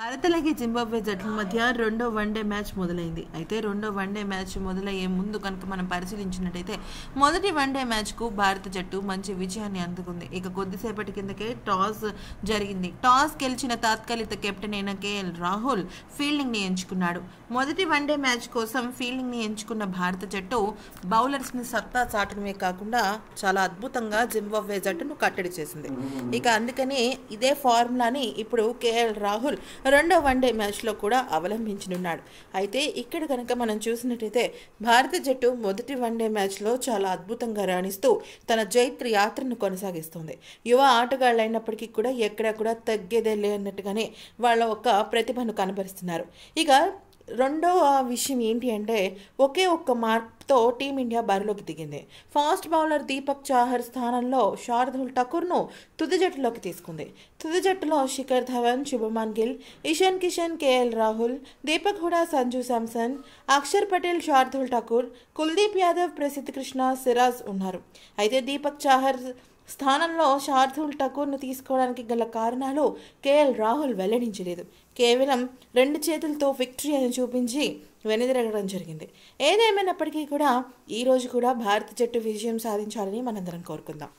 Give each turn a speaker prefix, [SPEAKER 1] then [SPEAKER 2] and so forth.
[SPEAKER 1] భారత్ అలాగే జింబాబ్వే జట్ల మధ్య రెండో వన్డే మ్యాచ్ మొదలైంది అయితే రెండో వన్డే మ్యాచ్ మొదలయ్యే ముందు కనుక మనం పరిశీలించినట్టయితే మొదటి వన్డే మ్యాచ్కు భారత జట్టు మంచి విజయాన్ని అందుకుంది ఇక కొద్దిసేపటి కిందకే టాస్ జరిగింది టాస్ గెలిచిన తాత్కాలిక కెప్టెన్ అయిన కేఎల్ రాహుల్ ఫీల్డింగ్ని ఎంచుకున్నాడు మొదటి వన్డే మ్యాచ్ కోసం ఫీల్డింగ్ని ఎంచుకున్న భారత జట్టు బౌలర్స్ని సత్తా చాటడమే కాకుండా చాలా అద్భుతంగా జింబాబ్వే జట్టును కట్టడి చేసింది ఇక అందుకని ఇదే ఫార్ములాని ఇప్పుడు కేఎల్ రాహుల్ రెండో వన్డే మ్యాచ్లో కూడా అవలంబించనున్నాడు అయితే ఇక్కడ కనుక మనం చూసినట్టయితే భారత జట్టు మొదటి వన్డే మ్యాచ్లో చాలా అద్భుతంగా రాణిస్తూ తన జైత్ర యాత్రను కొనసాగిస్తుంది యువ ఆటగాళ్ళు అయినప్పటికీ కూడా ఎక్కడ కూడా తగ్గేదే లేనట్టుగానే వాళ్ళ ఒక ప్రతిభను కనబరుస్తున్నారు ఇక రెండో విషయం ఏంటి అంటే ఒకే ఒక్క మార్క్తో టీమిండియా బరిలోకి దిగింది ఫాస్ట్ బౌలర్ దీపక్ చాహర్ స్థానంలో శార్దుల్ ఠాకూర్ను తుది జట్టులోకి తీసుకుంది తుది జట్టులో శిఖర్ ధవన్ శుభమాన్ గిల్ ఇషాన్ కిషన్ కేఎల్ రాహుల్ దీపక్ హుడా సంజు శాంసన్ అక్షర్ పటేల్ శార్దుల్ ఠాకూర్ కుల్దీప్ యాదవ్ ప్రసిద్ధ్ కృష్ణ సిరాజ్ ఉన్నారు అయితే దీపక్ చాహర్ స్థానంలో షార్దుల్ ఠాకూర్ను తీసుకోవడానికి గల కారణాలు కేఎల్ రాహుల్ వెల్లడించలేదు కేవలం రెండు చేతులతో విక్టరీ అని చూపించి వెనుదిరగడం జరిగింది ఏదేమైనప్పటికీ కూడా ఈరోజు కూడా భారత జట్టు విజయం సాధించాలని మనందరం కోరుకుందాం